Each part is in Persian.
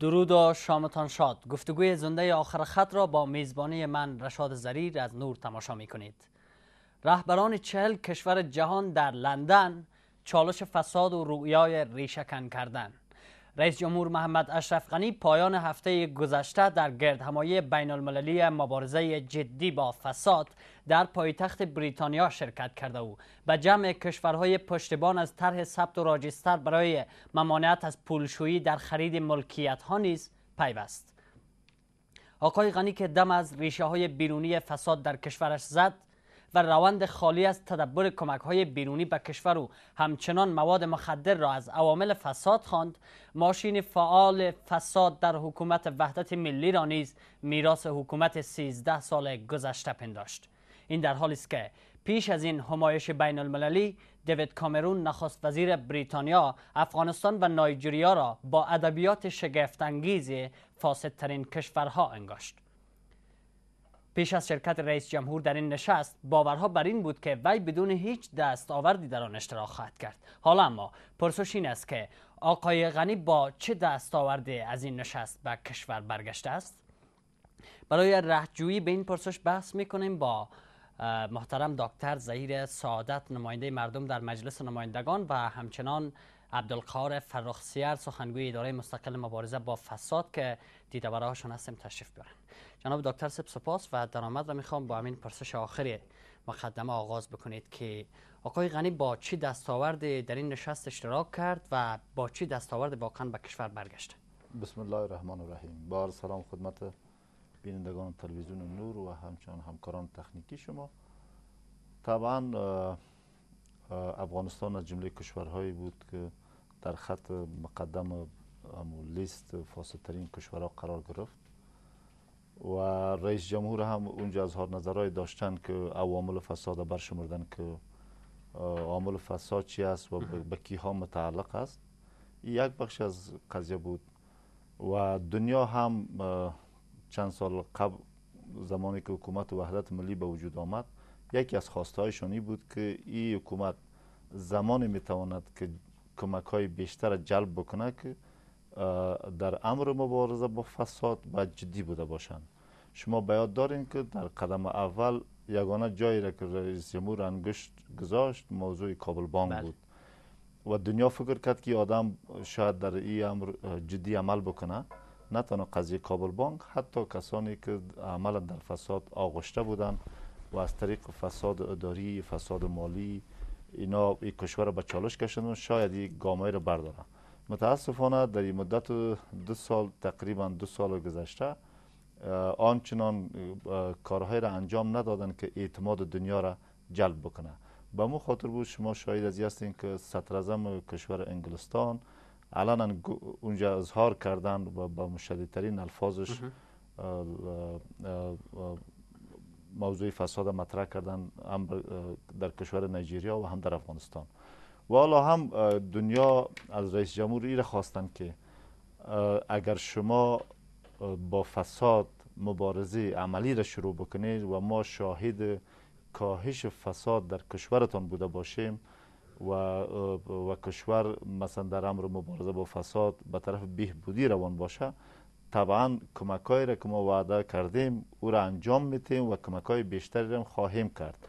درود و شامتان شاد گفتگوی زنده آخر خط را با میزبانی من رشاد زریر از نور تماشا می کنید رهبران چهل کشور جهان در لندن چالش فساد و رویای ریشکن کردن رئیس جمهور محمد اشرف غنی پایان هفته گذشته در گردهمایی بین المللی مبارزه جدی با فساد در پایتخت بریتانیا شرکت کرده و به جمع کشورهای پشتبان از طرح ثبت و راجستر برای ممانعت از پولشویی در خرید ملکیت ها نیز پیوست آقای غنی که دم از ریشه های بیرونی فساد در کشورش زد و روند خالی از تدبر کمک های بیرونی به کشور و همچنان مواد مخدر را از عوامل فساد خواند ماشین فعال فساد در حکومت وحدت ملی را نیز میراث حکومت 13 سال گذشته پنداشت این در حالی است که پیش از این همایش بین المللی دیوید کامرون نخست وزیر بریتانیا افغانستان و نایجریا را با ادبیات شگفتانگیز فاسدترین کشورها انگاشت پیش از شرکت رئیس جمهور در این نشست باورها بر این بود که وی بدون هیچ دستاوردی در آن اشتراک خواهد کرد حالا اما پرسش این است که آقای غنی با چه دستاوردی از این نشست به کشور برگشته است برای رهجویی به این پرسش بحث میکنیم با محترم دکتر زهیر سعادت نماینده مردم در مجلس نمایندگان و همچنان عبدالقار فرخسیر سخنگوی اداره مستقل مبارزه با فساد که هاشون هستیم تشریف بیارن جناب دکتر سپ سپاس و آمد را میخوام با همین پرسش آخری مقدمه آغاز بکنید که آقای غنی با چی دستاورد در این نشست اشتراک کرد و با چی دستاورد واقعا به کشور برگشت بسم الله الرحمن الرحیم با سلام خدمت بینندگان تلویزیون نور و همچنان همکاران تکنیکی شما طبعا افغانستان از جمله کشورهایی بود که در خط مقدم لیست فاسدترین کشورها قرار گرفت و رئیس جمهور هم اونجا هر نظرهای داشتن که عوامل فساد برشمردن که عامل فساد چی است و به کی ها متعلق است یک بخش از قضیه بود و دنیا هم چند سال قبل زمانی که حکومت وحدت ملی به وجود آمد یکی از خواستهایشان بود که این حکومت زمانی میتواند که کمک های بیشتر جلب بکنه که در امر مبارزه با فساد باید جدی بوده باشند شما بیاد دارین که در قدم اول یگانه جایی را که رئیس جمهور انگشت گذاشت موضوع کابل بانک بله. بود و دنیا فکر کرد که آدم شاید در این امر جدی عمل بکنه نه تنها قضیه کابل بانک حتی کسانی که عملا در فساد آغشته بودند و از طریق فساد اداری فساد مالی اینا ای کشور را به چالش کشند و شاید این گامه را بردارن متاسفانه در این مدت دو سال تقریبا دو سال گذشته آنچنان کارهای را انجام ندادن که اعتماد دنیا را جلب بکنه به مو خاطر بود شما شاید از هستین که سطرزم کشور انگلستان الان اونجا اظهار کردن و با مشددترین الفاظش موضوع فساد مطرح کردن هم در کشور نیجریا و هم در افغانستان و حالا هم دنیا از رئیس جمهور ایره خواستن که اگر شما با فساد مبارزه عملی را شروع بکنید و ما شاهد کاهش فساد در کشورتان بوده باشیم و, و کشور مثلا در امر مبارزه با فساد به طرف بهبودی روان باشه طبعا کمک را که ما وعده کردیم او را انجام میتیم و کمک های بیشتری را خواهیم کرد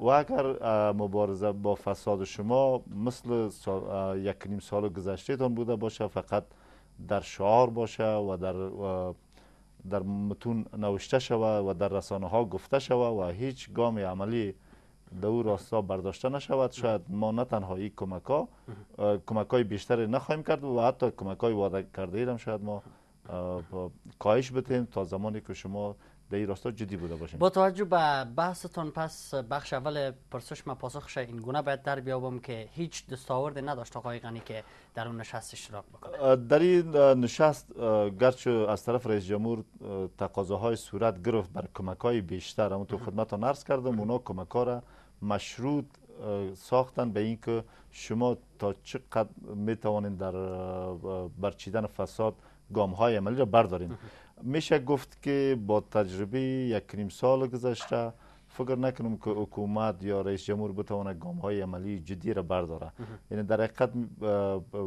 و اگر مبارزه با فساد شما مثل سال، یک نیم سال گذشته تان بوده باشه فقط در شعار باشه و در در متون نوشته شوه و در رسانه ها گفته شوه و هیچ گام عملی در او راستا برداشته نشود شاید ما نه تنها این کمک ها کمک های بیشتری نخواهیم کرد و حتی کمک های وعده کرده هم شاید ما کاهش بتیم تا زمانی که شما در این راستا جدی بوده باشیم با توجه به بحثتون پس بخش اول پرسش ما پاسخش این گونه باید در بیابم که هیچ دستاوردی نداشت آقای غنی که در اون نشست اشتراک بکنه در این نشست گرچه از طرف رئیس جمهور تقاضاهای صورت گرفت بر کمک های بیشتر اما تو خدمت نرس کردم اونا کمک ها را مشروط ساختن به اینکه شما تا چقدر می در برچیدن فساد گام های عملی را بردارین میشه گفت که با تجربه یک نیم سال گذشته فکر نکنم که حکومت یا رئیس جمهور بتواند گام های عملی جدی را برداره یعنی در حقیقت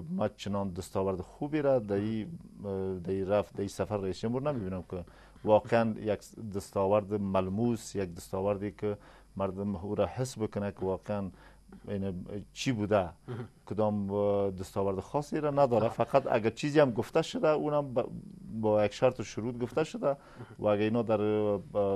ما چنان دستاورد خوبی را در این رفت در سفر رئیس جمهور نمیبینم که واقعا یک دستاورد ملموس یک دستاوردی که مردم او را حس بکنه که واقعا یعنی چی بوده کدام دستاورد خاصی را نداره خب. فقط اگر چیزی هم گفته شده اونم با یک شرط و شروط گفته شده و اگر اینا در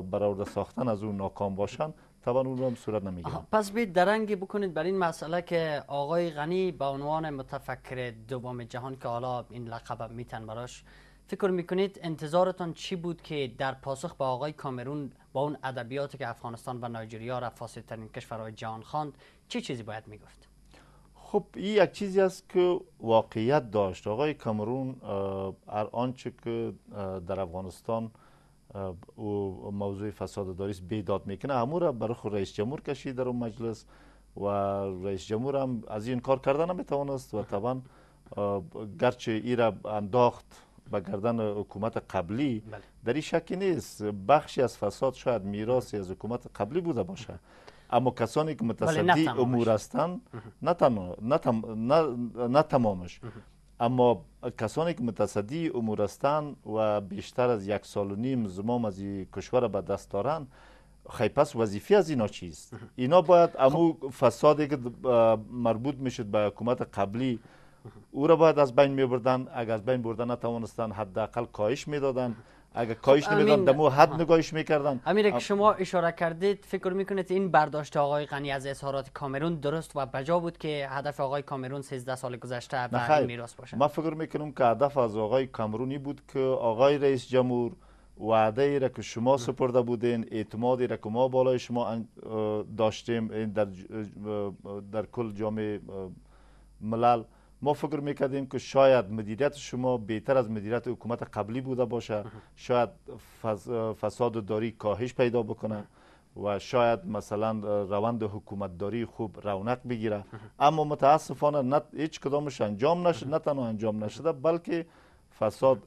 برآورده ساختن از اون ناکام باشن طبعا اون هم صورت نمیگیره پس بید درنگی بکنید بر این مسئله که آقای غنی به عنوان متفکر دوم جهان که حالا این لقب میتن براش فکر میکنید انتظارتان چی بود که در پاسخ به آقای کامرون با اون ادبیاتی که افغانستان و نایجریا را ترین کشورهای جهان خواند چه چی چیزی باید میگفت خب این یک چیزی است که واقعیت داشت آقای کامرون هر آنچه که در افغانستان او موضوع فساد داریست بیداد میکنه همون را برای خود رئیس جمهور کشید در اون مجلس و رئیس جمهور هم از این کار کردن نمیتوانست و طبعا گرچه ای را انداخت به گردن حکومت قبلی بله. در این شکی نیست بخشی از فساد شاید میراثی از حکومت قبلی بوده باشه اما کسانی که متصدی امور هستند نه, تمامش اما کسانی که متصدی امور هستند و بیشتر از یک سال و نیم زمام از کشور به دست دارند خیلی پس وظیفه از اینا چیست اینا باید خب. امو فسادی که مربوط میشد به حکومت قبلی او را باید از بین بردن اگر از بین بردن نتوانستن حداقل کاهش میدادن اگر خب، کاهش نمیدادن دمو حد نگاهش میکردن امیر که شما اشاره کردید فکر میکنید این برداشت آقای غنی از اظهارات کامرون درست و بجا بود که هدف آقای کامرون 13 سال گذشته به میراث باشه من فکر میکنم که هدف از آقای کامرونی بود که آقای رئیس جمهور وعده ای را که شما سپرده بودین اعتمادی را که ما بالای شما داشتیم در در کل جامعه ملل ما فکر میکردیم که شاید مدیریت شما بهتر از مدیریت حکومت قبلی بوده باشه شاید فساد داری کاهش پیدا بکنه و شاید مثلا روند داری خوب رونق بگیره اما متاسفانه نه هیچ کدامش انجام نشد نه تنها انجام نشده بلکه فساد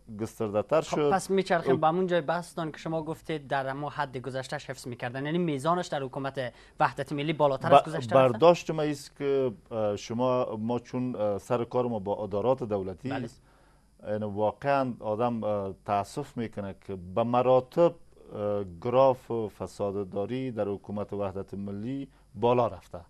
تر خب، شد پس میچرخیم به همون جای بحثتان که شما گفتید در ما حد گذشته حفظ میکردن یعنی میزانش در حکومت وحدت ملی بالاتر از گذشته برداشت ما است که شما ما چون سر کار ما با ادارات دولتی است بله. یعنی واقعا آدم تاسف میکنه که به مراتب گراف فسادداری در حکومت وحدت ملی بالا رفته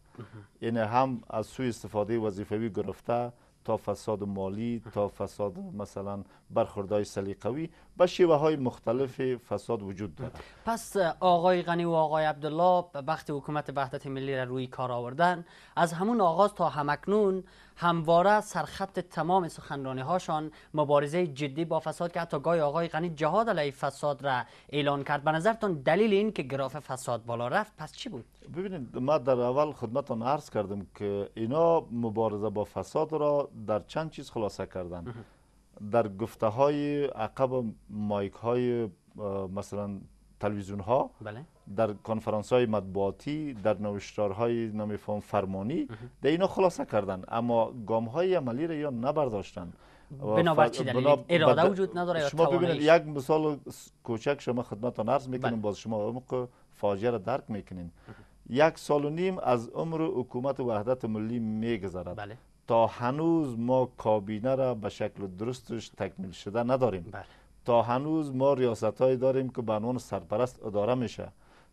یعنی هم از سوی استفاده وظیفوی گرفته تا فساد مالی تا فساد مثلا برخوردهای سلیقوی و شیوه های مختلف فساد وجود دارد پس آقای غنی و آقای عبدالله وقتی حکومت وحدت ملی را روی کار آوردن از همون آغاز تا همکنون همواره سرخط تمام سخنرانی هاشان مبارزه جدی با فساد که حتی گاهی آقای غنی جهاد علیه فساد را اعلان کرد به نظرتان دلیل این که گراف فساد بالا رفت پس چی بود ببینید ما در اول خدمتتون عرض کردم که اینا مبارزه با فساد را در چند چیز خلاصه کردند. در گفته های عقب مایک های مثلا تلویزیون ها بله. در کنفرانس های مطبوعاتی در نوشتار های نمیفهم فرمانی در اینا خلاصه کردن اما گام های عملی را یا نبرداشتن بنابر چی دلیل اراده وجود نداره شما ببینید یک مثال کوچک شما خدمتتان عرض میکنم بله. باز شما عمق فاجعه را درک میکنین یک سال و نیم از عمر حکومت وحدت ملی میگذرد بله. تا هنوز ما کابینه را به شکل درستش تکمیل شده نداریم بله. تا هنوز ما ریاست داریم که به عنوان سرپرست اداره میشه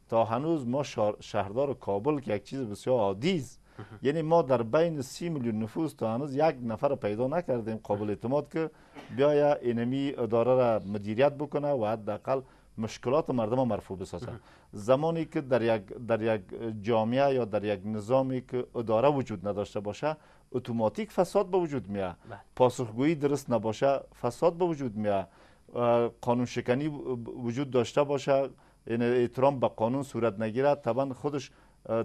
تا هنوز ما شهردار کابل که یک چیز بسیار عادی است یعنی ما در بین سی میلیون نفوس تا هنوز یک نفر پیدا نکردیم قابل اعتماد که بیاید اینمی اداره را مدیریت بکنه و حداقل مشکلات مردم مرفوع بسازه زمانی که در یک, در یک جامعه یا در یک نظامی که اداره وجود نداشته باشه اتوماتیک فساد به وجود میاد بله. پاسخگویی درست نباشه فساد به وجود میاد قانون شکنی وجود داشته باشه یعنی اعترام به قانون صورت نگیرد طبعا خودش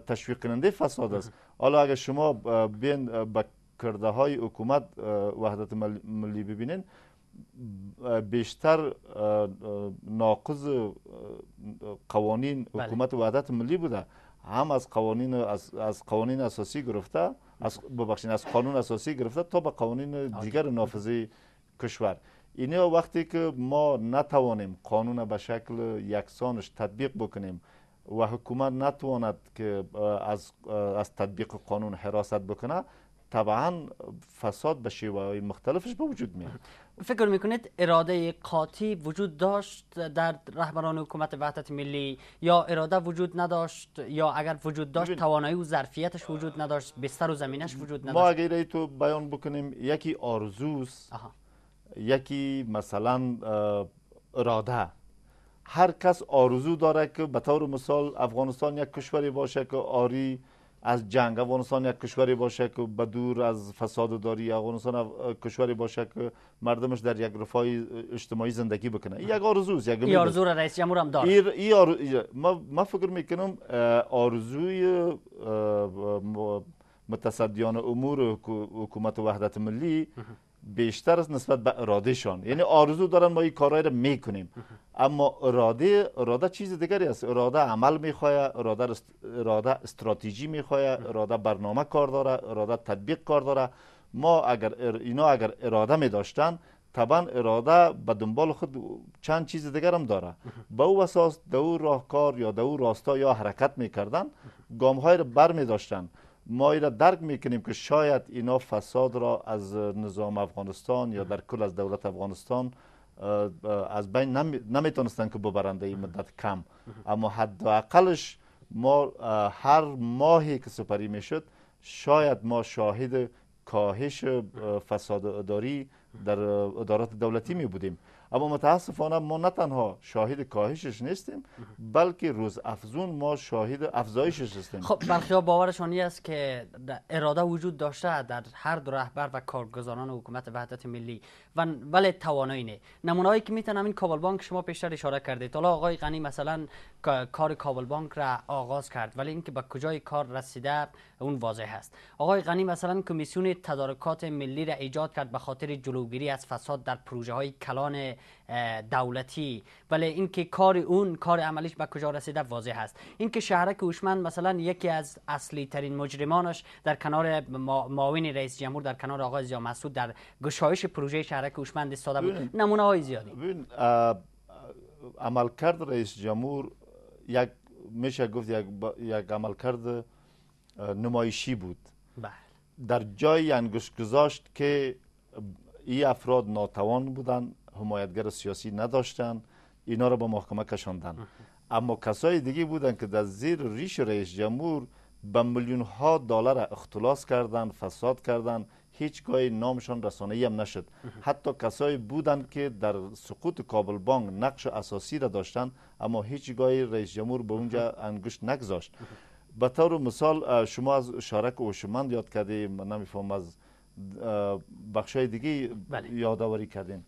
تشویق کننده فساد است حالا اگر شما بین به کرده های حکومت وحدت ملی ببینین بیشتر ناقض قوانین بله. حکومت وحدت ملی بوده هم از قوانین از, از قوانین اساسی گرفته از ببخشید از قانون اساسی گرفته تا به قوانین دیگر نافذه کشور اینه وقتی که ما نتوانیم قانون به شکل یکسانش تطبیق بکنیم و حکومت نتواند که از, از تطبیق قانون حراست بکنه طبعا فساد به شیوه های مختلفش به وجود میاد فکر میکنید اراده قاطی وجود داشت در رهبران حکومت وحدت ملی یا اراده وجود نداشت یا اگر وجود داشت توانایی و ظرفیتش وجود نداشت بستر و زمینش وجود نداشت ما اگر تو بیان بکنیم یکی آرزوست یکی مثلا اراده هر کس آرزو داره که به طور مثال افغانستان یک کشوری باشه که آری از جنگ افغانستان یک کشوری باشه که به دور از فساد داری افغانستان کشوری باشه که مردمش در یک رفاه اجتماعی زندگی بکنه یک آرزوست یک این آرزو را رئیس جمهور هم ای ما... فکر میکنم آرزوی متصدیان امور حکومت وحدت ملی بیشتر است نسبت به شان یعنی آرزو دارن ما این کارهای را میکنیم اما اراده اراده چیز دیگری است اراده عمل میخواه اراده اراده استراتژی میخواه اراده برنامه کار داره اراده تطبیق کار داره ما اگر اینا اگر اراده می داشتن طبعا اراده به دنبال خود چند چیز دیگر هم داره به او اساس دو راهکار یا دو راستا یا حرکت میکردن گام های را بر ما را درک میکنیم که شاید اینا فساد را از نظام افغانستان یا در کل از دولت افغانستان از بین نمیتونستن که ببرنده این مدت کم اما حداقلش ما هر ماهی که سپری میشد شاید ما شاهد کاهش فساد اداری در ادارات دولتی می بودیم اما متاسفانه ما نه تنها شاهد کاهشش نیستیم بلکه روز افزون ما شاهد افزایشش هستیم خب برخی باورشانی است که اراده وجود داشته در هر دو رهبر و کارگزاران حکومت وحدت ملی و ولی توانایی نه نمونه‌ای که میتونم این کابل بانک شما پیشتر اشاره کردید حالا آقای غنی مثلا کار کابل بانک را آغاز کرد ولی اینکه به کجای کار رسیده اون واضح است آقای غنی مثلا کمیسیون تدارکات ملی را ایجاد کرد به خاطر جلوگیری از فساد در پروژه های کلان دولتی ولی اینکه کار اون کار عملیش به کجا رسیده واضح است اینکه شهرک هوشمند مثلا یکی از اصلی ترین مجرمانش در کنار معاون رئیس جمهور در کنار آقای زیا مسعود در گشایش پروژه شهرک هوشمند استاده بود نمونه های زیادی عملکرد رئیس جمهور یک میشه گفت یک, یک عملکرد نمایشی بود بله. در جای انگشت گذاشت که این افراد ناتوان بودند حمایتگر سیاسی نداشتند اینا را به محکمه کشاندن اما کسای دیگه بودند که در زیر ریش رئیس جمهور به میلیون ها دلار اختلاس کردند فساد کردند هیچگاه نامشان رسانه هم نشد حتی کسایی بودند که در سقوط کابل بانک نقش اساسی را داشتند اما هیچگاه رئیس جمهور به اونجا انگشت نگذاشت به طور مثال شما از شارک و یاد کردیم من نمیفهم از بخش های دیگه بله. یادآوری کردین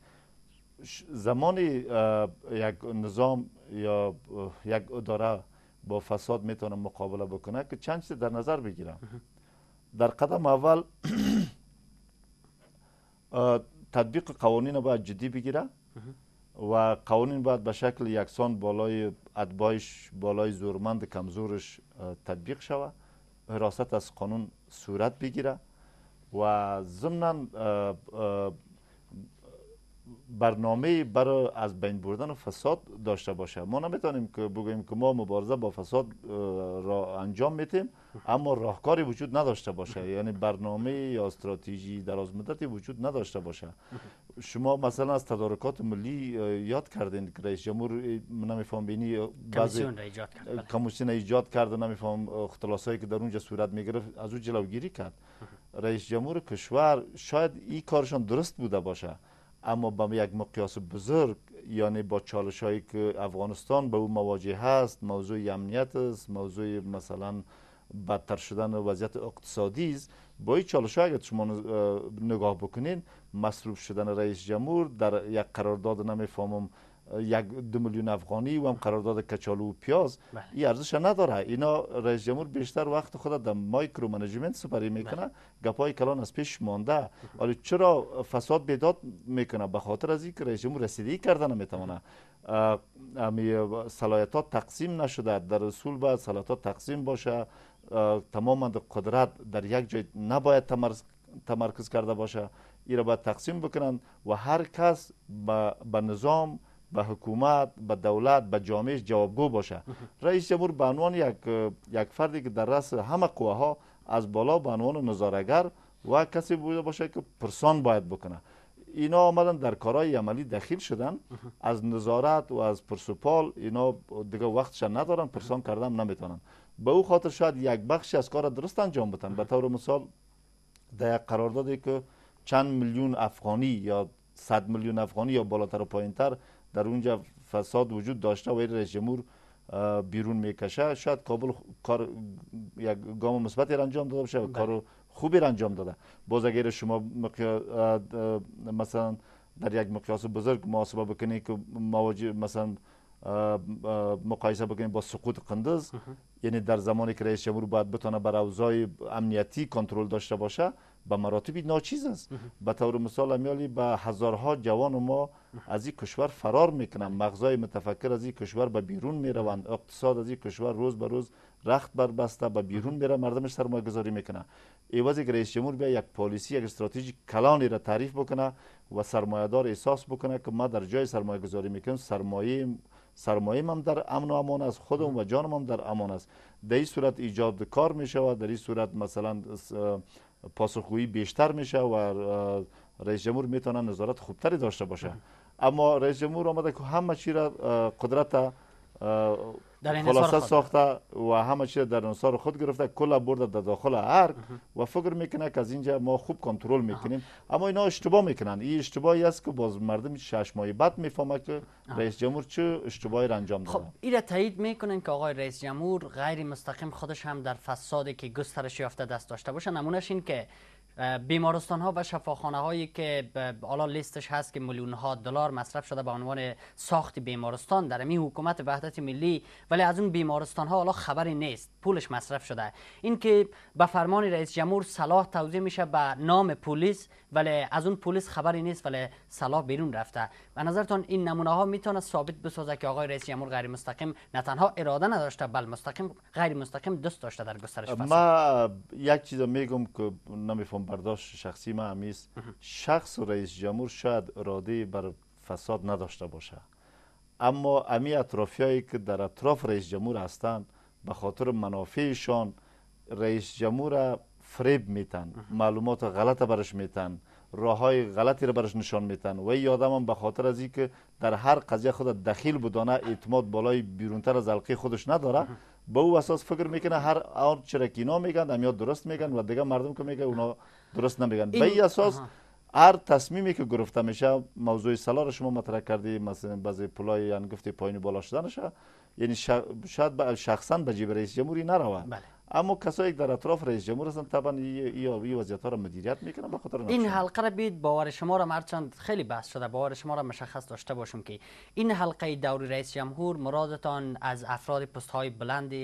زمان یک نظام یا یک اداره با فساد میتونه مقابله بکنه که چند چیز در نظر بگیرم در قدم اول تطبیق قوانین باید جدی بگیره و قوانین باید به شکل یکسان بالای ادبایش بالای زورمند کمزورش تطبیق شوه حراست از قانون صورت بگیره و ضمن برنامه بر از بین بردن فساد داشته باشه ما نمیتونیم که بگوییم که ما مبارزه با فساد را انجام میتیم اما راهکاری وجود نداشته باشه یعنی برنامه یا استراتژی درازمدتی وجود نداشته باشه شما مثلا از تدارکات ملی یاد کردین که رئیس جمهور نمیفهم بینی بعضی ایجاد کرد بله. ایجاد کرد و اختلاس هایی که در اونجا صورت میگرفت از او جلوگیری کرد رئیس جمهور کشور شاید این کارشان درست بوده باشه اما با یک مقیاس بزرگ یعنی با چالش هایی که افغانستان به او مواجه هست موضوع امنیت است موضوع مثلا بدتر شدن وضعیت اقتصادی است با این چالش اگر شما نگاه بکنین مصروف شدن رئیس جمهور در یک قرارداد نمیفهمم یک دو میلیون افغانی و هم قرارداد کچالو و پیاز بله. این ارزش نداره اینا رئیس جمهور بیشتر وقت خود در مایکرو منیجمنت سپری میکنه گپای کلان از پیش مانده ولی چرا فساد بیداد میکنه به خاطر از اینکه رئیس جمهور رسیدگی کرده نمیتونه بله. امی تقسیم نشده در اصول باید صلاحیت تقسیم باشه تمام قدرت در یک جای نباید تمرکز کرده باشه ای را باید تقسیم بکنند و هر کس به نظام به حکومت به دولت به جامعه جوابگو باشه رئیس جمهور به عنوان یک فردی که در رأس همه قوه ها از بالا به عنوان نظارگر و کسی بوده باشه که پرسان باید بکنه اینا آمدن در کارهای عملی دخیل شدن از نظارت و از پرسپال اینا دیگه وقتش ندارن پرسان کردن نمیتونن به او خاطر شاید یک بخشی از کار درست انجام بدن به طور مثال در یک قراردادی که چند میلیون افغانی یا صد میلیون افغانی یا بالاتر و پایینتر در اونجا فساد وجود داشته و رئیس جمهور بیرون میکشه شاید کابل کار یک گام مثبتی انجام داده باشه و کار خوبی انجام داده باز اگر شما مقیا... مثلا در یک مقیاس بزرگ محاسبه بکنید که مواجه مثلا مقایسه بکنید با سقوط قندز یعنی در زمانی که رئیس جمهور باید بتونه بر اوزای امنیتی کنترل داشته باشه به مراتبی ناچیز است به طور مثال امیالی به هزارها جوان ما از این کشور فرار میکنن مغزای متفکر از این کشور به بیرون میروند اقتصاد از این کشور روز به روز رخت بربسته به بیرون میره مردمش سرمایه گذاری میکنه ایوازی که رئیس جمهور بیا یک پالیسی یک استراتژی کلانی را تعریف بکنه و سرمایهدار احساس بکنه که ما در جای سرمایه گذاری میکنیم سرمایه سرمایه هم در امن و امان است خودم و جانم هم در امان است در این صورت ایجاد کار می شود در این صورت مثلا پاسخگویی بیشتر میشه و رئیس جمهور میتونه نظارت خوبتری داشته باشه بله. اما رئیس جمهور آمده که همه چی را قدرت خلاصه ساخته و همه چیز در انصار خود گرفته کلا برده در داخل ارگ و فکر میکنه که از اینجا ما خوب کنترل میکنیم اما اینا اشتباه میکنن این اشتباهی است که باز مردم شش ماه بعد میفهمه که رئیس جمهور چه اشتباهی را انجام خب، داده خب را تایید میکنن که آقای رئیس جمهور غیر مستقیم خودش هم در فسادی که گسترش یافته دست داشته باشه نمونش این که بیمارستان ها و شفاخانه هایی که حالا لیستش هست که میلیون ها دلار مصرف شده به عنوان ساخت بیمارستان در این حکومت وحدت ملی ولی از اون بیمارستان ها حالا خبری نیست پولش مصرف شده این که به فرمان رئیس جمهور صلاح توضیح میشه به نام پلیس ولی از اون پلیس خبری نیست ولی صلاح بیرون رفته به نظرتان این نمونه ها میتونه ثابت بسازه که آقای رئیس جمهور غیر مستقیم نه تنها اراده نداشته بل مستقیم غیر مستقیم دست داشته در گسترش فساد یک چیز میگم که نمیفهم برداشت شخصی من شخص و رئیس جمهور شاید اراده بر فساد نداشته باشه اما امی اطرافیایی که در اطراف رئیس جمهور هستند به خاطر منافعشان رئیس جمهور فریب میتن معلومات غلط برش میتن راه های غلطی را برش نشان میتن و این آدم به خاطر از اینکه در هر قضیه خود دخیل بودانه اعتماد بالای بیرونتر از حلقه خودش نداره به او اساس فکر میکنه هر آن چرا که اینا میگن امیا درست میگن و دیگه مردم که میگه اونا درست نمیگن به این اساس هر تصمیمی که گرفته میشه موضوع سلا رو شما مطرح کردی مثلا بعضی پولای گفتی پایین بالا شدنش یعنی شاید شخصا به جیب رئیس جمهوری نروه اما کسایی که در اطراف رئیس جمهور هستند طبعا این وضعیت ها را مدیریت میکنن به خاطر این حلقه را بید باور شما را مرچند خیلی بحث شده باور شما را مشخص داشته باشم که این حلقه دوری رئیس جمهور مرادتان از افراد پست های بلند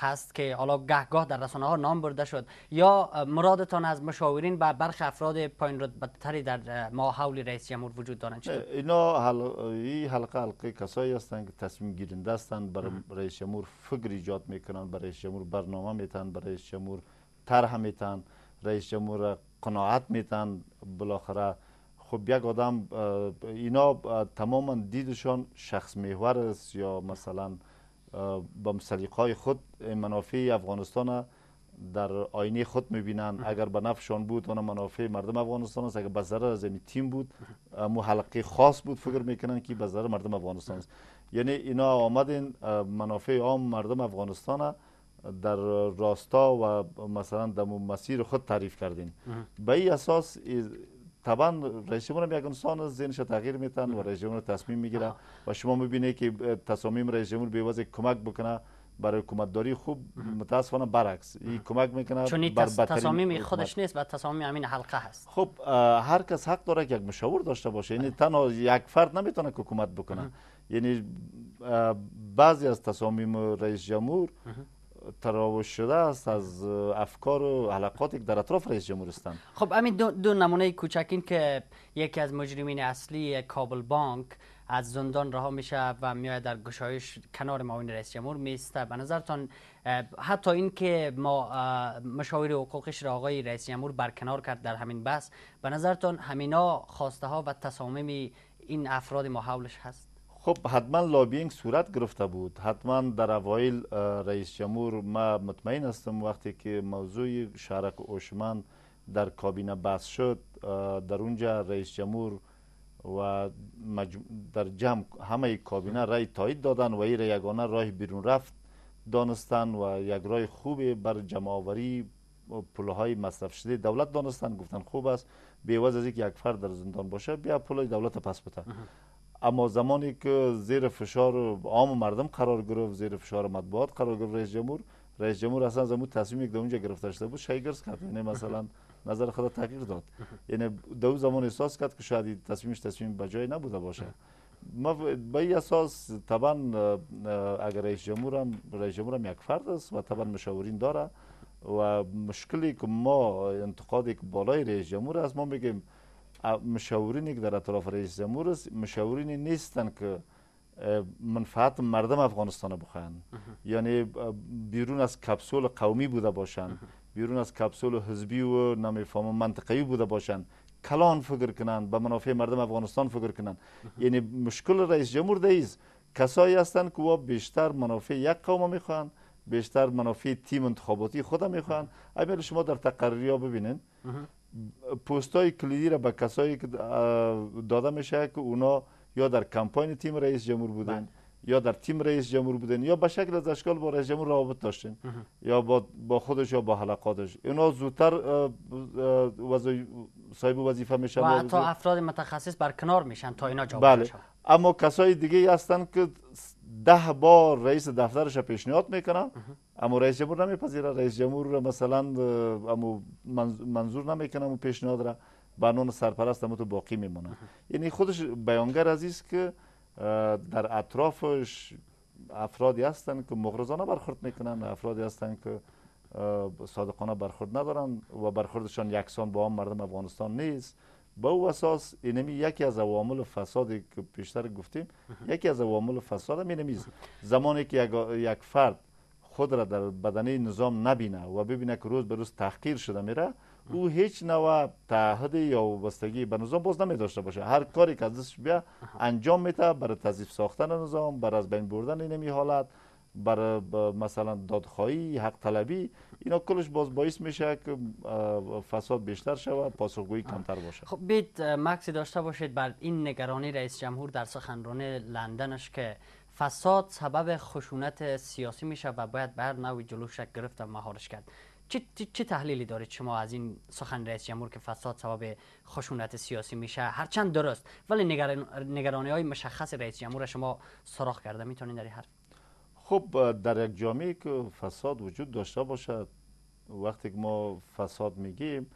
هست که حالا گهگاه در رسانه ها نام برده شد یا مرادتان از مشاورین و برخ افراد پایین رتبه‌تری در ماحول رئیس جمهور وجود دارند اینا حلقه حلقه کسایی هستند که تصمیم گیرنده هستند برای رئیس جمهور فکر ایجاد میکنند برای رئیس جمهور برنامه میتن برای رئیس جمهور طرح میتن رئیس جمهور قناعت میتن بالاخره خب یک آدم اینا تماما دیدشان شخص محور است یا مثلا با مسلیقای خود منافع افغانستان در آینه خود میبینند اگر به نفشان بود آن منافع مردم افغانستان است اگر به ضرر از تیم بود مو حلقه خاص بود فکر میکنن که به مردم افغانستان است یعنی اینا آمدین منافع عام مردم افغانستان در راستا و مثلا در مسیر خود تعریف کردین به این اساس طبعا جمهور هم یک انسان است تغییر میتن و رئیس رو تصمیم میگیره و شما میبینید که تصامیم رئیس جمهور به واسه کمک بکنه برای حکومتداری خوب متاسفانه برعکس این کمک میکنه چون بر تصامیم خودش نیست و تصامیم همین حلقه هست خب هر کس حق داره که یک مشاور داشته باشه یعنی آره. تنها یک فرد نمیتونه که حکومت بکنه یعنی بعضی از تصامیم رئیس جمهور تراوش شده است از افکار و حلقاتی که در اطراف رئیس جمهورستان خب همین دو, دو نمونه کوچکین که یکی از مجرمین اصلی کابل بانک از زندان رها میشه و میاد در گشایش کنار معاون رئیس جمهور میسته به نظرتان حتی اینکه ما مشاور حقوقش را آقای رئیس جمهور برکنار کرد در همین بحث به نظرتان همینا خواسته ها و تصامیم این افراد ما هست خب حتما لابینگ صورت گرفته بود حتما در اوایل رئیس جمهور ما مطمئن هستم وقتی که موضوع شرق اوشمن در کابینه بحث شد در اونجا رئیس جمهور و در جمع همه کابینه رای تایید دادن و این یگانه راه بیرون رفت دانستن و یک رای خوب بر جمعآوری پولهای مصرف شده دولت دانستن گفتن خوب است به از اینکه یک فرد در زندان باشه بیا پول دولت پس بده اما زمانی که زیر فشار عام مردم قرار گرفت زیر فشار مطبوعات قرار گرفت رئیس جمهور رئیس جمهور اصلا زمو تصمیم یک اونجا گرفته شده بود شایگرز کرد یعنی مثلا نظر خدا تغییر داد یعنی دو زمان احساس کرد که شاید تصمیمش تصمیم به جای نبوده باشه ما به این اساس طبعا اگر رئیس جمهور هم رئیس جمهور هم یک فرد است و طبعا مشاورین داره و مشکلی که ما انتقادی که بالای رئیس جمهور است ما میگیم مشاورینی که در اطراف رئیس جمهور است مشاورینی نیستن که منفعت مردم افغانستان بخواهند یعنی بیرون از کپسول قومی بوده باشند بیرون از کپسول حزبی و نمیفهم منطقی بوده باشند کلان فکر کنند به منافع مردم افغانستان فکر کنند یعنی مشکل رئیس جمهور دیز کسایی هستند که بیشتر منافع یک قوم میخوان بیشتر منافع تیم انتخاباتی خود میخوان امیل شما در تقرریا ببینین های کلیدی را به کسایی که داده میشه که اونا یا در کمپاین تیم رئیس جمهور بودن بله. یا در تیم رئیس جمهور بودن یا به شکل از اشکال با رئیس جمهور روابط داشتن یا با, خودش یا با حلقاتش اینا زودتر صاحب وظیفه میشن و حتی افراد متخصص بر کنار میشن تا اینا جواب بله. اما کسای دیگه هستن که ده بار رئیس دفترش پیشنهاد میکنه اما رئیس جمهور نمیپذیره رئیس جمهور را مثلا امو منظور نمیکنه و پیشنهاد را به نون سرپرست تو باقی میمونه یعنی خودش بیانگر است که در اطرافش افرادی هستند که مغرضانه برخورد میکنن افرادی هستند که صادقانه برخورد ندارن و برخوردشان یکسان با هم مردم افغانستان نیست با او اساس اینمی یکی از عوامل فسادی که پیشتر گفتیم یکی از عوامل فساد هم زمانی که یک فرد خود را در بدنه نظام نبینه و ببینه که روز به روز تحقیر شده میره او هیچ نوع تعهد یا وابستگی به نظام باز نمی داشته باشه هر کاری که از دستش بیا انجام میده برای تضیف ساختن نظام برای از بین بردن این حالت بر مثلا دادخواهی حق طلبی اینا کلش باز باعث میشه که فساد بیشتر شود پاسخگویی کمتر باشه خب بیت مکسی داشته باشید بر این نگرانی رئیس جمهور در سخنرانی لندنش که فساد سبب خشونت سیاسی میشه و باید بر نوی جلو گرفت و مهارش کرد چه, تحلیلی دارید شما از این سخن رئیس جمهور که فساد سبب خشونت سیاسی میشه هرچند درست ولی نگرانی های مشخص رئیس جمهور شما سراخ کرده میتونید در این حرف خب در یک جامعه که فساد وجود داشته باشد وقتی که ما فساد میگیم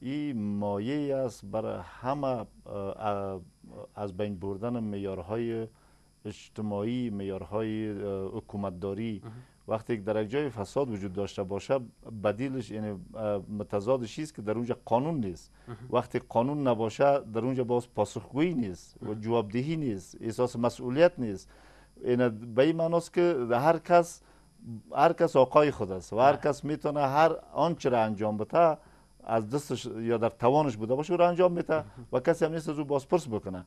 این مایه است بر همه از بین بردن میارهای اجتماعی میارهای حکومتداری وقتی که در یک جای فساد وجود داشته باشه بدیلش یعنی متضادش است که در اونجا قانون نیست وقتی قانون نباشه در اونجا باز پاسخگویی نیست و جوابدهی نیست احساس مسئولیت نیست این به این معناست که هر کس هر کس آقای خود است و هر کس میتونه هر آنچه را انجام بده از دستش یا در توانش بوده باشه او را انجام میده و کسی هم نیست از او بازپرس بکنه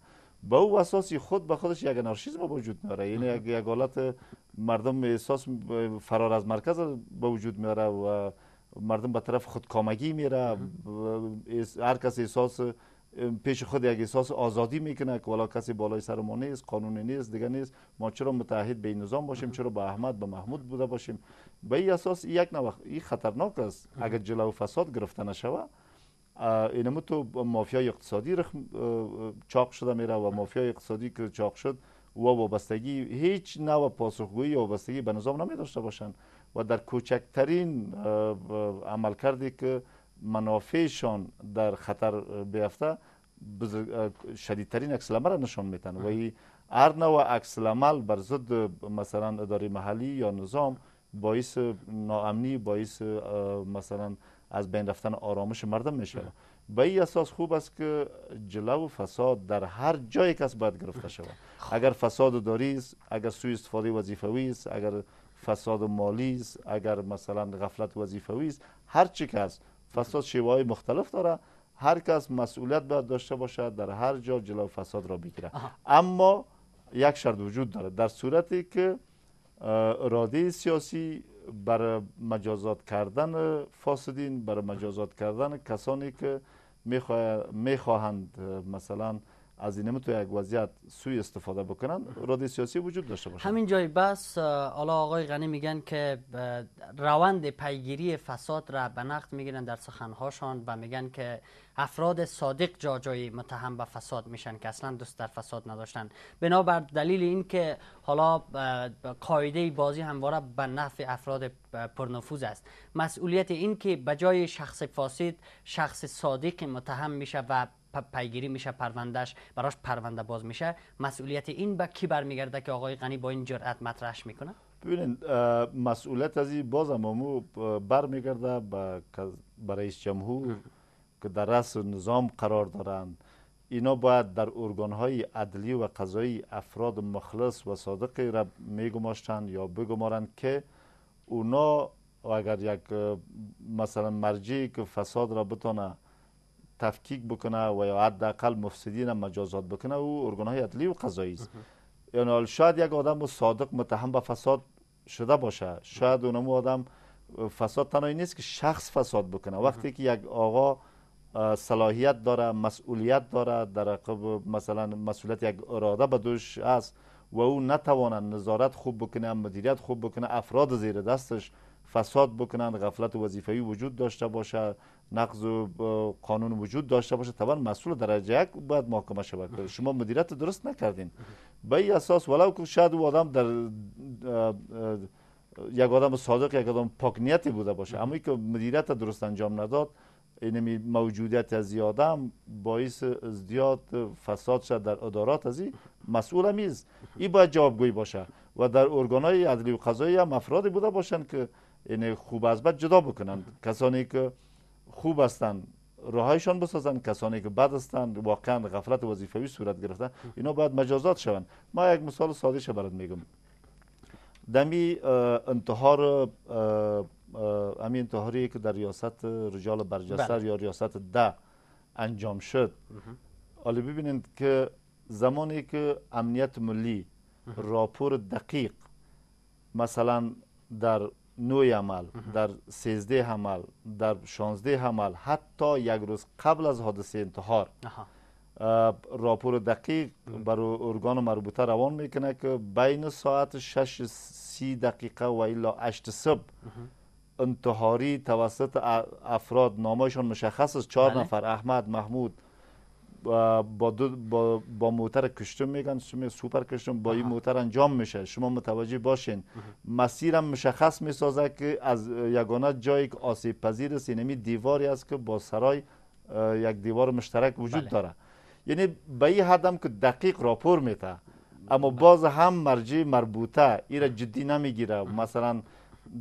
به او اساسی خود به خودش یک انارشیزم وجود میاره یعنی یک حالت مردم احساس فرار از مرکز به وجود میاره و مردم به طرف خودکامگی میره هر کس احساس پیش خود یک احساس آزادی میکنه که والا کسی بالای سر ما نیست قانون نیست دیگه نیست ما چرا متحد به نظام باشیم چرا به احمد به محمود بوده باشیم به این اساس یک خطرناک است اگر جلو فساد گرفته نشوه اینم تو مافیای اقتصادی رخ چاق شده میره و مافیای اقتصادی که چاق شد و وابستگی هیچ نوع پاسخگویی وابستگی به نظام نمی داشته باشند و در کوچکترین عملکردی که منافعشان در خطر بیفته شدیدترین عکس را نشان میتن و هر نوع عکس بر ضد مثلا اداره محلی یا نظام باعث ناامنی باعث مثلا از بین رفتن آرامش مردم میشه به این اساس خوب است که جلو فساد در هر جای کس باید گرفته شود خب. اگر فساد داری اگر سوی استفاده وظیفوی اگر فساد مالی اگر مثلا غفلت وظیفوی است هر چی که فساد شیوه های مختلف داره هر کس مسئولیت باید داشته باشد در هر جا جلو فساد را بگیره اما یک شرط وجود داره در صورتی که اراده سیاسی بر مجازات کردن فاسدین بر مجازات کردن کسانی که میخواهند مثلا از این یک وضعیت سوی استفاده بکنن رادی سیاسی وجود داشته باشه همین جای بس حالا آقای غنی میگن که روند پیگیری فساد را به نقد میگیرن در سخنهاشان و میگن که افراد صادق جا جای متهم به فساد میشن که اصلا دوست در فساد نداشتن بنابر دلیل این که حالا قاعده بازی همواره به نفع افراد پرنفوذ است مسئولیت این که به جای شخص فاسد شخص صادق متهم میشه و پیگیری میشه پروندهش براش پرونده باز میشه مسئولیت این به کی برمیگرده که آقای غنی با این جرأت مطرحش میکنه ببینید مسئولیت از این باز امامو برمیگرده به رئیس جمهور که در رأس نظام قرار دارند اینا باید در ارگانهای عدلی و قضایی افراد مخلص و صادقی را میگماشتند یا بگمارند که اونا اگر یک مثلا مرجی که فساد را بتانه تفکیک بکنه و یا حداقل مفسدین مجازات بکنه او ارگان های عدلی و قضایی است یعنی شاید یک آدم صادق متهم به فساد شده باشه شاید اونمو آدم فساد تنهایی نیست که شخص فساد بکنه وقتی که یک آقا صلاحیت داره مسئولیت داره در عقب مثلا مسئولیت یک اراده به دوش است و او نتواند نظارت خوب بکنه مدیریت خوب بکنه افراد زیر دستش فساد بکنند غفلت وظیفه‌ای وجود داشته باشه نقض و قانون وجود داشته باشه طبعا مسئول درجه یک باید محاکمه شود شما مدیریت درست نکردین به این اساس ولو که شاید او آدم در یک آدم صادق یک آدم پاک نیتی بوده باشه اما که مدیریت درست انجام نداد اینمی موجودیت از آدم باعث زیاد فساد شد در ادارات از این مسئول میز این باید جوابگوی باشه و در های عدلی و قضایی هم افرادی بوده باشند که یعنی خوب از بد جدا بکنند کسانی که خوب هستند راهایشان بسازند کسانی که بد هستند واقعا غفلت وظیفوی صورت گرفته، اینا باید مجازات شوند ما یک مثال ساده شه برات میگم دمی انتحار انتحاری که در ریاست رجال برجستر بله. یا ریاست ده انجام شد حالا ببینید که زمانی که امنیت ملی راپور دقیق مثلا در نوی عمل در سیزده عمل در شانزده عمل حتی یک روز قبل از حادثه انتحار راپور دقیق بر ارگان مربوطه روان میکنه که بین ساعت شش سی دقیقه و الا 8 صبح انتحاری توسط افراد نامشون مشخص است چهار بله. نفر احمد محمود با, با, با موتر کشتم میگن شما سوپر کشتم با این موتر انجام میشه شما متوجه باشین مسیرم مشخص میسازه که از یگانه جایی که آسیب پذیر است یعنی دیواری است که با سرای یک دیوار مشترک وجود بله. داره یعنی به این حدم که دقیق راپور میته اما بله. باز هم مرجع مربوطه ایره جدی نمیگیره مثلا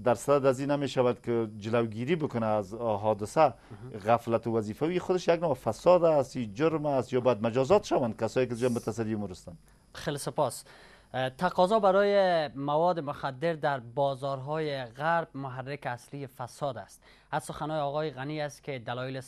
در صدد از این شود که جلوگیری بکنه از حادثه غفلت و وظیفوی خودش یک نوع فساد است جرم است یا باید مجازات شوند کسایی که به تصدی مرستند خیلی سپاس تقاضا برای مواد مخدر در بازارهای غرب محرک اصلی فساد است از سخنهای آقای غنی است که دلایل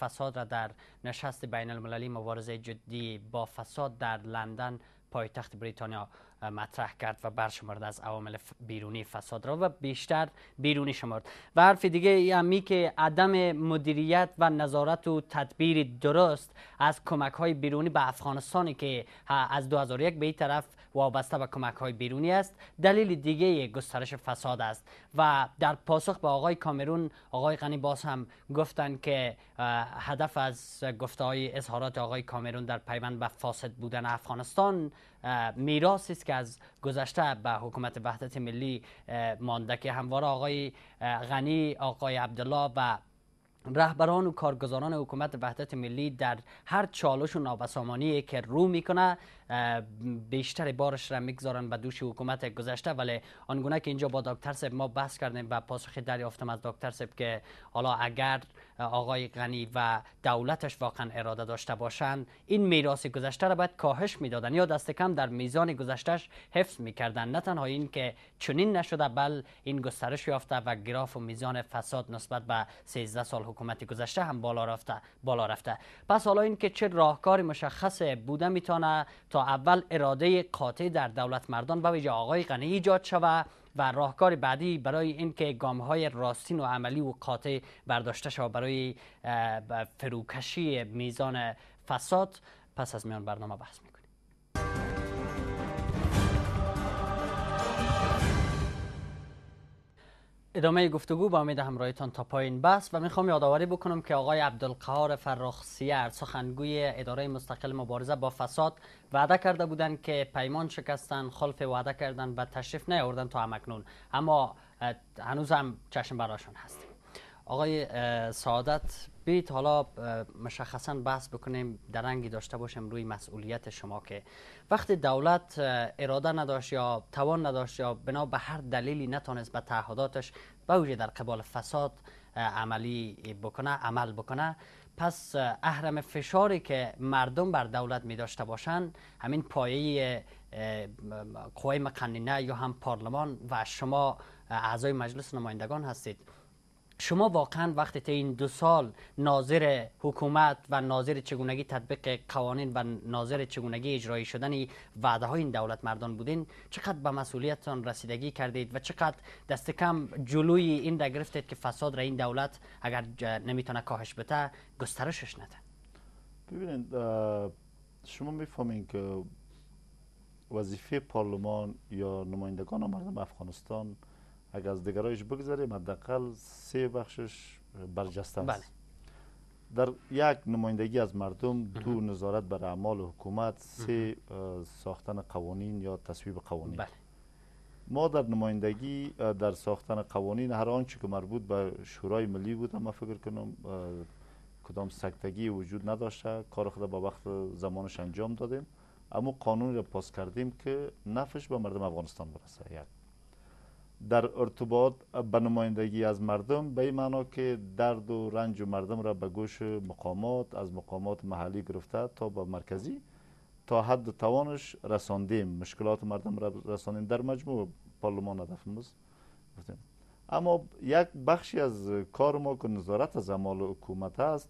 فساد را در نشست بین المللی مبارزه جدی با فساد در لندن پایتخت بریتانیا مطرح کرد و برشمرد از عوامل بیرونی فساد را و بیشتر بیرونی شمرد و حرف دیگه همی که عدم مدیریت و نظارت و تدبیر درست از کمک های بیرونی به افغانستانی که از 2001 به این طرف وابسته به کمک های بیرونی است دلیل دیگه گسترش فساد است و در پاسخ به آقای کامرون آقای غنی باز هم گفتند که هدف از گفته های اظهارات آقای کامرون در پیوند به فاسد بودن افغانستان میراثی است که از گذشته به حکومت وحدت ملی مانده که همواره آقای غنی آقای عبدالله و رهبران و کارگزاران حکومت وحدت ملی در هر چالش و نابسامانی که رو میکنه بیشتر بارش را میگذارن به دوش حکومت گذشته ولی آنگونه که اینجا با دکتر سب ما بحث کردیم و پاسخ دریافتم از دکتر سب که حالا اگر آقای غنی و دولتش واقعا اراده داشته باشند این میراث گذشته را باید کاهش میدادن یا دست کم در میزان گذشتهش حفظ میکردن نه تنها این که چنین نشده بل این گسترش یافته و گراف و میزان فساد نسبت به 13 سال حکومت گذشته هم بالا رفته بالا رفته پس حالا این که چه راهکاری مشخص بوده میتونه تا اول اراده قاطع در دولت مردان به ویژه آقای غنی ایجاد شود و راهکار بعدی برای اینکه گام های راستین و عملی و قاطع برداشته شود برای فروکشی میزان فساد پس از میان برنامه بحث ادامه گفتگو با امید همراهیتان تا پایین بس و میخوام یادآوری بکنم که آقای عبدالقهار فراخسیر سخنگوی اداره مستقل مبارزه با فساد وعده کرده بودند که پیمان شکستن خلف وعده کردن و تشریف نیاوردن تا همکنون اما هنوز هم چشم براشون هستیم آقای سعادت بیت حالا مشخصا بحث بکنیم درنگی داشته باشیم روی مسئولیت شما که وقتی دولت اراده نداشت یا توان نداشت یا بنا به هر دلیلی نتونست به تعهداتش بوجه در قبال فساد عملی بکنه عمل بکنه پس اهرم فشاری که مردم بر دولت می داشته باشند همین پایه قوای مقننه یا هم پارلمان و شما اعضای مجلس نمایندگان هستید شما واقعا وقتی تا این دو سال ناظر حکومت و ناظر چگونگی تطبیق قوانین و ناظر چگونگی اجرایی شدن وعده های این دولت مردان بودین چقدر به مسئولیتتان رسیدگی کردید و چقدر دست کم جلوی این را گرفتید که فساد را این دولت اگر نمیتونه کاهش بده گسترشش نده ببینید شما میفهمین که وظیفه پارلمان یا نمایندگان مردم افغانستان اگر از دیگرایش بگذاریم حداقل سه بخشش برجسته است بله. در یک نمایندگی از مردم دو نظارت بر اعمال حکومت سه ساختن قوانین یا تصویب قوانین بله. ما در نمایندگی در ساختن قوانین هر آنچه که مربوط به شورای ملی بود اما فکر کنم کدام سکتگی وجود نداشته کار خود با وقت زمانش انجام دادیم اما قانون را پاس کردیم که نفش به مردم افغانستان برسه یک در ارتباط به نمایندگی از مردم به این معنا که درد و رنج و مردم را به گوش مقامات از مقامات محلی گرفته تا به مرکزی تا حد توانش رساندیم مشکلات مردم را رساندیم در مجموع پارلمان هدف گفتیم اما یک بخشی از کار ما که نظارت از اعمال حکومت است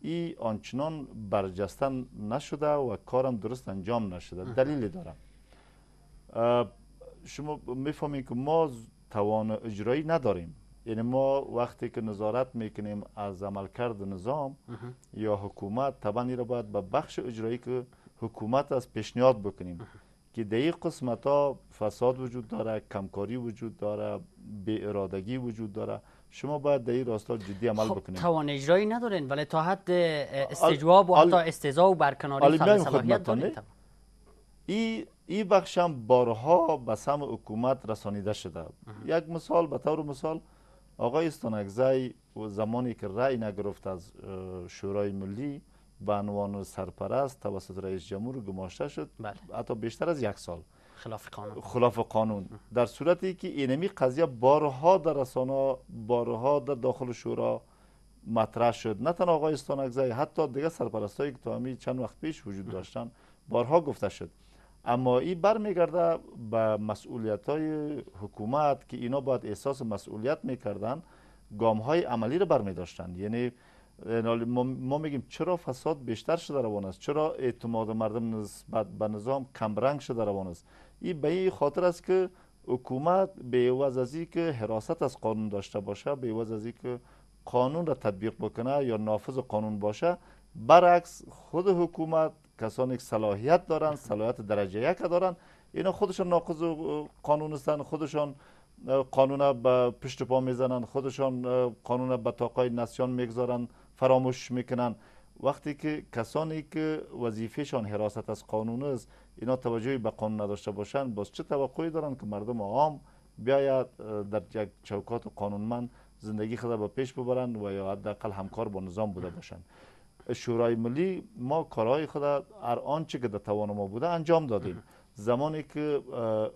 ای آنچنان برجسته نشده و کارم درست انجام نشده دلیلی دارم شما میفهمید که ما توان اجرایی نداریم یعنی ما وقتی که نظارت میکنیم از عملکرد نظام یا حکومت طبعا را باید به بخش اجرایی که حکومت از پیشنیاد بکنیم که در این قسمت ها فساد وجود داره کمکاری وجود داره بی وجود داره شما باید در این راستا جدی عمل خب توان اجرایی ندارین ولی تا حد استجواب و حتی استضاع و برکناری صلاحیت این این بخش هم بارها به سم حکومت رسانیده شده یک مثال به طور مثال آقای و زمانی که رأی نگرفت از شورای ملی به عنوان سرپرست توسط رئیس جمهور گماشته شد بله. حتی بیشتر از یک سال خلاف قانون خلاف قانون در صورتی که اینمی قضیه بارها در رسانه بارها در داخل شورا مطرح شد نه تنها آقای استانکزی حتی دیگه سرپرستایی که تو چند وقت پیش وجود داشتن بارها گفته شد اما این برمیگرده به مسئولیت های حکومت که اینا باید احساس مسئولیت میکردن گام های عملی رو برمیداشتن یعنی, یعنی ما میگیم چرا فساد بیشتر شده روان است چرا اعتماد مردم نسبت به نظام رنگ شده روان است این به این خاطر است که حکومت به عوض از که حراست از قانون داشته باشه به عوض از که قانون را تطبیق بکنه یا نافذ قانون باشه برعکس خود حکومت کسانی که صلاحیت دارن صلاحیت درجه یک دارن اینا خودشان ناقض قانون هستن خودشان قانون به پشت پا میزنن خودشان قانون به تاقای نسیان میگذارند، فراموش میکنن وقتی که کسانی که وظیفهشان حراست از قانون است اینا توجهی به قانون نداشته باشند باز چه توقعی دارند که مردم عام بیاید در یک چوکات قانونمند زندگی خود به پیش ببرند و یا حداقل همکار با نظام بوده باشند شورای ملی ما کارهای خود هر آنچه که در توان ما بوده انجام دادیم زمانی که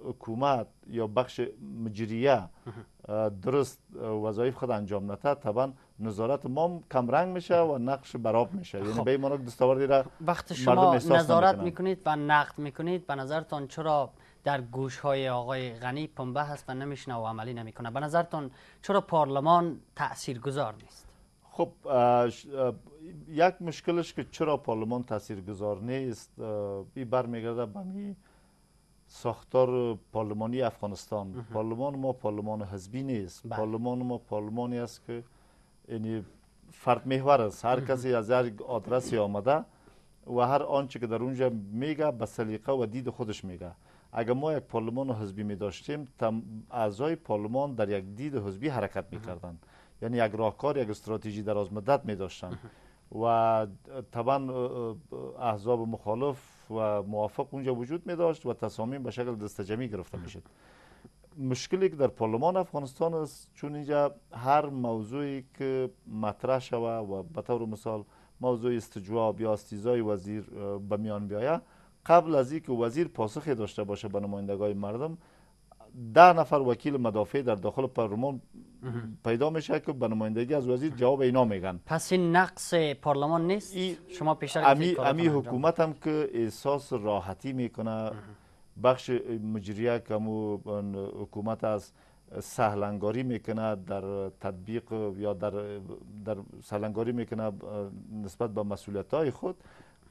حکومت یا بخش مجریه درست وظایف خود انجام ندهد، طبعا نظارت ما کم رنگ میشه و نقش براب میشه یعنی خب. به این دستاوردی را وقتی شما نظارت میکنید و نقد میکنید به نظرتان چرا در گوش های آقای غنی پنبه هست و نمیشنه و عملی نمیکنه به نظرتان چرا پارلمان گذار نیست خب یک مشکلش که چرا پارلمان تاثیرگذار نیست بی برمیگرده به می ساختار پارلمانی افغانستان پارلمان ما پارلمان حزبی نیست بله. پارلمان ما پارلمانی است که یعنی فرد محور است هر کسی از هر آدرسی آمده و هر آنچه که در اونجا میگه به سلیقه و دید خودش میگه اگر ما یک پارلمان حزبی می داشتیم اعضای پارلمان در یک دید حزبی حرکت میکردند یعنی یک راهکار یک استراتژی دراز مدت می داشتن و طبعا احزاب مخالف و موافق اونجا وجود می داشت و تصامیم به شکل دستجمعی گرفته می شد مشکلی که در پارلمان افغانستان است چون اینجا هر موضوعی که مطرح شوه و به طور مثال موضوع استجواب یا استیزای وزیر به میان بیایه قبل از اینکه وزیر پاسخی داشته باشه به نمایندگان مردم ده نفر وکیل مدافع در داخل پارلمان پیدا میشه که به نمایندگی از وزیر جواب اینا میگن پس این نقص پارلمان نیست شما پیش امی, امی حکومت هم که احساس راحتی میکنه بخش مجریه که حکومت است سهلنگاری میکنه در تطبیق یا در, در سهلنگاری میکنه نسبت به مسئولیت های خود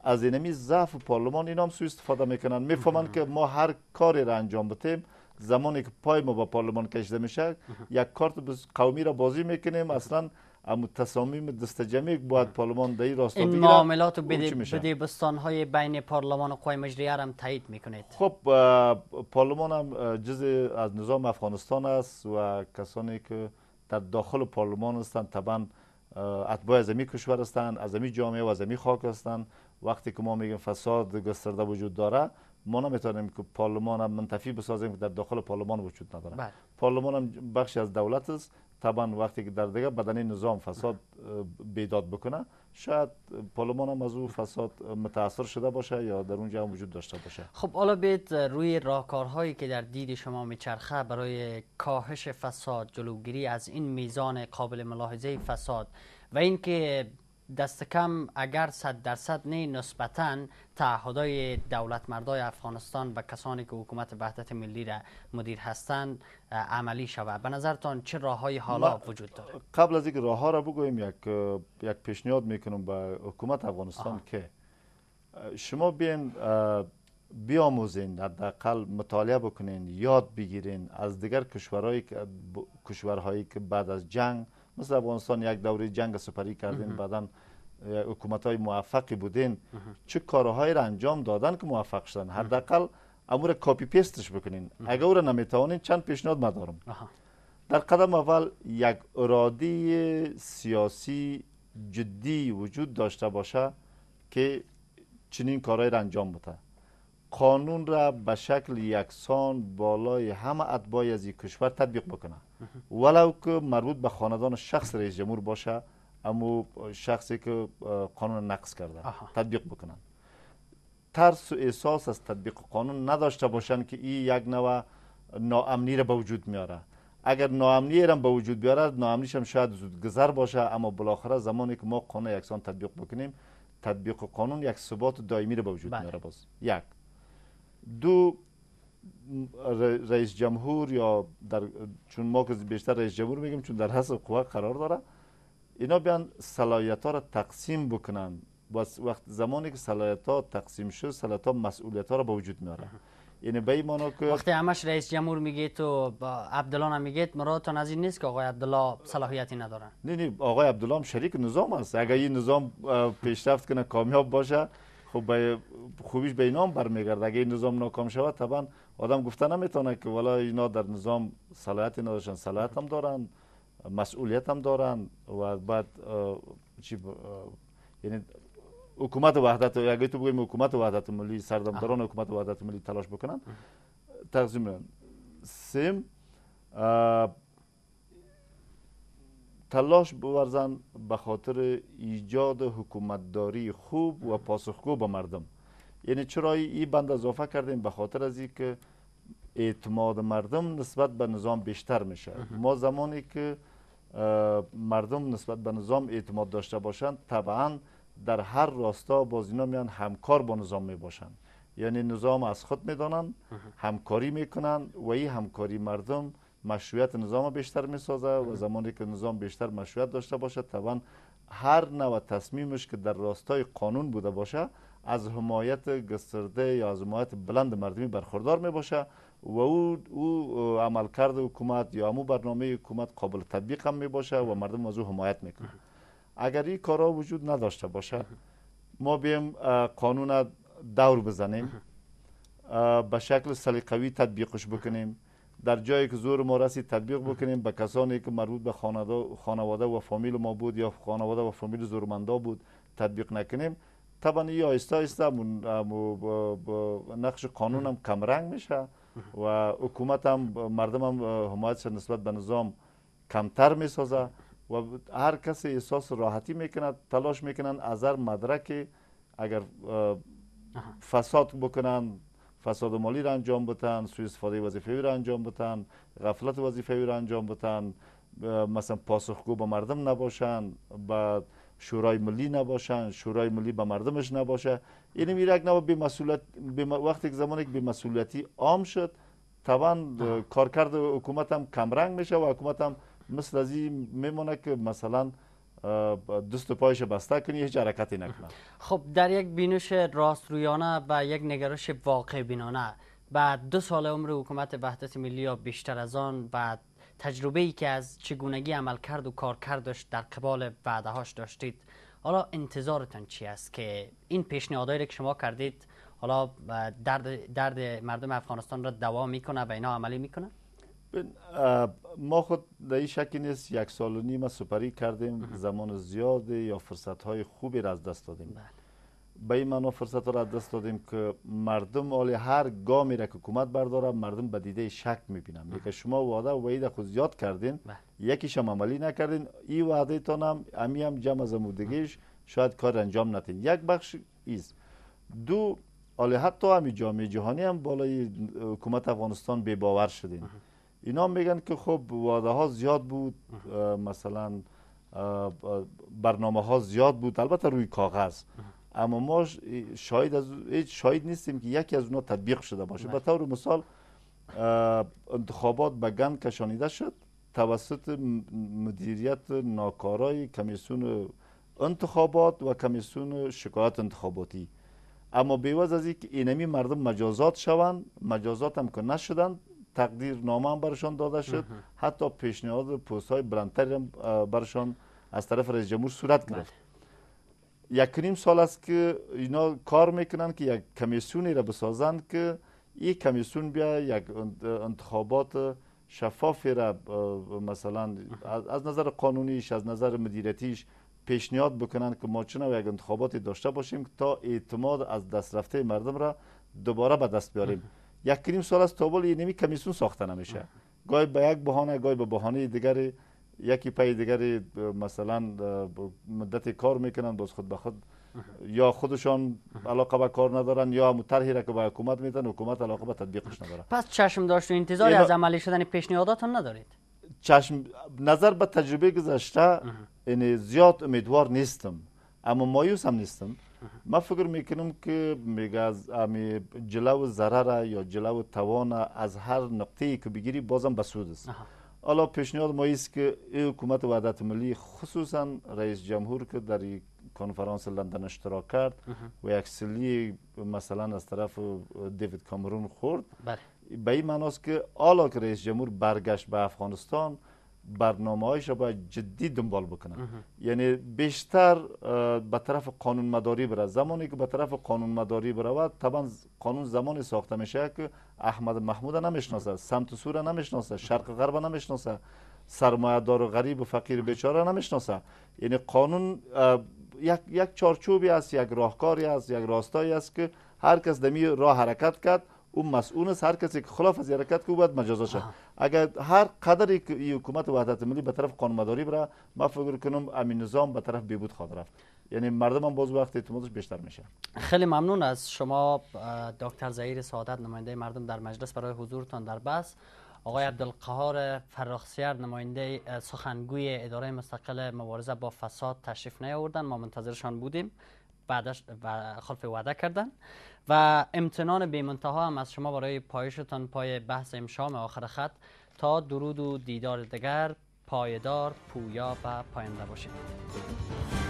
از اینمی ضعف پارلمان اینا هم سوء استفاده میکنن میفهمن که ما هر کاری را انجام بتیم زمانی که پای ما به پارلمان کشیده میشه یک کارت قومی را بازی میکنیم اصلا اما تصامیم دست جمعی باید پارلمان در این راستا این معاملات بده بدبستان های بین پارلمان و قوای مجریه هم تایید میکنید خب پارلمان هم جز از نظام افغانستان است و کسانی که در داخل پارلمان هستند طبعا اتباع از امی کشور هستند از امی جامعه و از امی خاک هستند وقتی که ما میگیم فساد گسترده وجود داره ما نمیتونیم که پارلمان هم منتفی بسازیم که در داخل پارلمان وجود نداره بله. پارلمان هم بخشی از دولت است طبعا وقتی که در دیگه بدنی نظام فساد بیداد بکنه شاید پارلمان هم از او فساد متاثر شده باشه یا در اونجا هم وجود داشته باشه خب حالا بیت روی راهکارهایی که در دید شما میچرخه برای کاهش فساد جلوگیری از این میزان قابل ملاحظه فساد و اینکه دست کم اگر صد درصد نه نسبتا تعهدای دولت مردای افغانستان و کسانی که حکومت وحدت ملی را مدیر هستند عملی شود به نظرتان چه راه های حالا وجود داره قبل از اینکه راه ها را بگویم یک یک پیشنهاد میکنم به حکومت افغانستان که شما بین بیاموزین حداقل مطالعه بکنین یاد بگیرین از دیگر کشورهایی که کشورهایی که بعد از جنگ مثل افغانستان یک دوره جنگ سپری کردین بعدا حکومت های موفقی بودین چه کارهایی را انجام دادن که موفق شدن حداقل امور کاپی پیستش بکنین اگر او را نمیتوانین چند پیشنهاد مدارم در قدم اول یک ارادی سیاسی جدی وجود داشته باشه که چنین کارهایی را انجام بده قانون را به شکل یکسان بالای همه اتباع از یک کشور تطبیق بکنه ولو که مربوط به خاندان شخص رئیس جمهور باشه اما شخصی که قانون نقص کرده تطبیق بکنن ترس و احساس از تطبیق قانون نداشته باشن که این یک نوع ناامنی را به وجود میاره اگر ناامنی را به وجود بیاره ناامنیش هم شاید زود گذر باشه اما بالاخره زمانی که ما قانون یکسان تطبیق بکنیم تطبیق قانون یک ثبات دائمی را به وجود بله. میاره باز یک دو رئیس جمهور یا در چون ما که بیشتر رئیس جمهور میگیم چون در حسب قوا قرار داره اینا بیان صلاحیت ها را تقسیم بکنن وقت زمانی که صلاحیت ها تقسیم شد صلاحیت ها مسئولیت ها را به وجود میاره یعنی به این که وقتی همش رئیس جمهور میگه تو عبدالله نمیگید مرادتان از این نیست که آقای عبدالله صلاحیتی نداره نه نه آقای عبدالله هم شریک نظام است اگر این نظام پیشرفت کنه کامیاب باشه خب خوبیش به اینا هم برمیگرده اگه این نظام ناکام شود طبعا آدم گفته نمیتونه که والا اینا در نظام صلاحیت نداشتن صلاحیت هم دارن مسئولیت هم دارن و بعد چی یعنی حکومت وحدت اگه تو بگیم حکومت وحدت ملی سردمداران حکومت وحدت ملی تلاش بکنن تقسیم سیم تلاش بورزند به خاطر ایجاد حکومتداری خوب و پاسخگو با مردم یعنی چرا این بند اضافه کردیم به خاطر از اینکه اعتماد مردم نسبت به نظام بیشتر میشه ما زمانی که مردم نسبت به نظام اعتماد داشته باشند طبعا در هر راستا باز اینا میان همکار با نظام میباشند یعنی نظام از خود میدانند همکاری میکنند و این همکاری مردم مشروعیت نظام بیشتر میسازه و زمانی که نظام بیشتر مشروعیت داشته باشه طبعا هر نوع تصمیمش که در راستای قانون بوده باشه از حمایت گسترده یا از حمایت بلند مردمی برخوردار می و او, او عملکرد حکومت یا امو برنامه حکومت قابل تطبیق هم می و مردم از او حمایت میکنه اگر این کارا وجود نداشته باشه ما بیم قانون دور بزنیم به شکل سلیقوی تطبیقش بکنیم در جایی که زور ما رسید تطبیق بکنیم به کسانی که مربوط به خانواده و فامیل ما بود یا خانواده و فامیل زورمندا بود تطبیق نکنیم طبعا این آیسته آیسته نقش قانون هم کمرنگ میشه و حکومت هم مردم هم حمایت نسبت به نظام کمتر میسازه و هر کسی احساس راحتی میکنه تلاش میکنن از هر مدرک اگر فساد بکنن فساد مالی را انجام بتن سوء استفاده وظیفوی را انجام بتن غفلت وظیفوی را انجام بتن مثلا پاسخگو به مردم نباشن به شورای ملی نباشند، شورای ملی به مردمش نباشه یعنی میرک نبا به مسئولیت وقتی که زمانی که به مسئولیتی عام شد طبعا کارکرد حکومت هم کمرنگ میشه و حکومت مثل از این میمونه که مثلا دست و پایش بسته کنی هیچ حرکتی نکنه خب در یک بینش راست رویانه و یک نگرش واقع بینانه بعد دو سال عمر حکومت وحدت ملی یا بیشتر از آن و تجربه ای که از چگونگی عمل کرد و کار کردش در قبال وعده هاش داشتید حالا انتظارتان چی است که این پیشنهادهایی که شما کردید حالا درد, درد مردم افغانستان را دوا میکنه و اینا عملی میکنه؟ ما خود در این شکی نیست یک سال و نیمه سپری کردیم زمان زیادی یا فرصت های خوبی را از دست دادیم بله. به این معنا فرصت را از دست دادیم که مردم آلی هر گامی را که حکومت برداره مردم به دیده شک میبینم یکی شما وعده و وعید خود زیاد کردین بله. یکیش هم عملی نکردین این وعده تان هم امی هم جمع از مودگیش شاید کار انجام نتین یک بخش ایست دو آلی حتی همی جامعه جهانی هم بالای حکومت افغانستان بی باور شدین اینا میگن که خب وعده ها زیاد بود مثلا برنامه ها زیاد بود البته روی کاغذ اما ما شاید از شاید نیستیم که یکی از اونها تطبیق شده باشه به طور مثال انتخابات به گند کشانیده شد توسط مدیریت ناکارای کمیسیون انتخابات و کمیسیون شکایت انتخاباتی اما بیوز از اینکه اینمی مردم مجازات شوند مجازات هم که نشدند تقدیر نامه هم برشان داده شد حتی پیشنهاد پوست های بلندتری برشان از طرف رئیس جمهور صورت بله. گرفت یک نیم سال است که اینا کار میکنند که یک کمیسیونی را بسازند که این کمیسیون بیا یک انتخابات شفافی را مثلا از نظر قانونیش از نظر مدیریتیش پیشنهاد بکنند که ما و یک انتخاباتی داشته باشیم تا اعتماد از دست رفته مردم را دوباره به دست بیاریم یک کریم سال از تابال یه نمی کمیسون ساخته نمیشه گاهی به یک بهانه گاهی به بهانه دیگری یکی پای دیگری مثلا مدت کار میکنن باز خود به خود یا خودشان علاقه به کار ندارن یا طرحی را که به حکومت میدن حکومت علاقه به تطبیقش نداره پس چشم داشت و انتظار از عملی شدن پیشنهاداتون ندارید چشم نظر به تجربه گذشته یعنی زیاد امیدوار نیستم اما مایوس هم نیستم من فکر میکنم که میگه جلو ضرر یا جلو توان از هر نقطه که بگیری بازم بسود است حالا پیشنهاد ما است که این حکومت وحدت ملی خصوصا رئیس جمهور که در کنفرانس لندن اشتراک کرد و یک سلی مثلا از طرف دیوید کامرون خورد بله. به این معناست که حالا که رئیس جمهور برگشت به افغانستان برنامه هایش را باید جدی دنبال بکنه یعنی بیشتر به طرف قانون مداری بره زمانی که به طرف قانون مداری برود طبعا قانون زمانی ساخته میشه که احمد محمود نمیشناسه سمت و سور نمیشناسه شرق غرب نمیشناسه سرمایه‌دار و غریب و فقیر بیچاره نمیشناسه یعنی قانون یک یک چارچوبی است یک راهکاری است یک راستایی است که هر کس دمی راه حرکت کرد او مسئول است هر کسی که خلاف از حرکت که او مجازا شد اگر هر قدر ای حکومت وحدت ملی به طرف قانونمداری بره ما فکر کنم امین نظام به طرف بیبود خواهد رفت یعنی مردم هم باز وقت اعتمادش بیشتر میشه خیلی ممنون از شما دکتر زهیر سعادت نماینده مردم در مجلس برای حضورتان در بس آقای عبدالقهار فراخسیر نماینده سخنگوی اداره مستقل مبارزه با فساد تشریف نیاوردن ما منتظرشان بودیم بعدش خلف وعده کردن و امتنان بی منتها هم از شما برای پایشتان پای بحث امشام آخر خط تا درود و دیدار دگر پایدار پویا و پاینده باشید